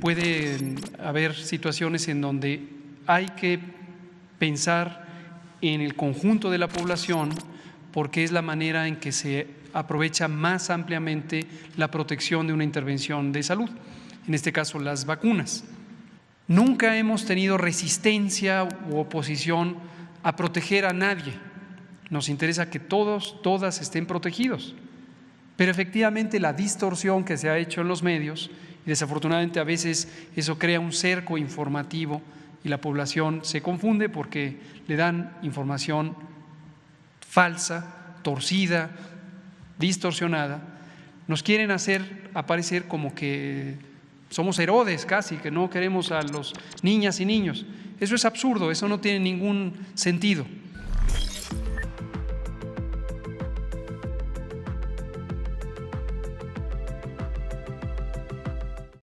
puede haber situaciones en donde hay que pensar en el conjunto de la población porque es la manera en que se aprovecha más ampliamente la protección de una intervención de salud, en este caso las vacunas. Nunca hemos tenido resistencia u oposición a proteger a nadie. Nos interesa que todos, todas estén protegidos. Pero efectivamente la distorsión que se ha hecho en los medios, y desafortunadamente a veces eso crea un cerco informativo y la población se confunde porque le dan información falsa, torcida, distorsionada, nos quieren hacer aparecer como que somos Herodes casi, que no queremos a los niñas y niños. Eso es absurdo, eso no tiene ningún sentido.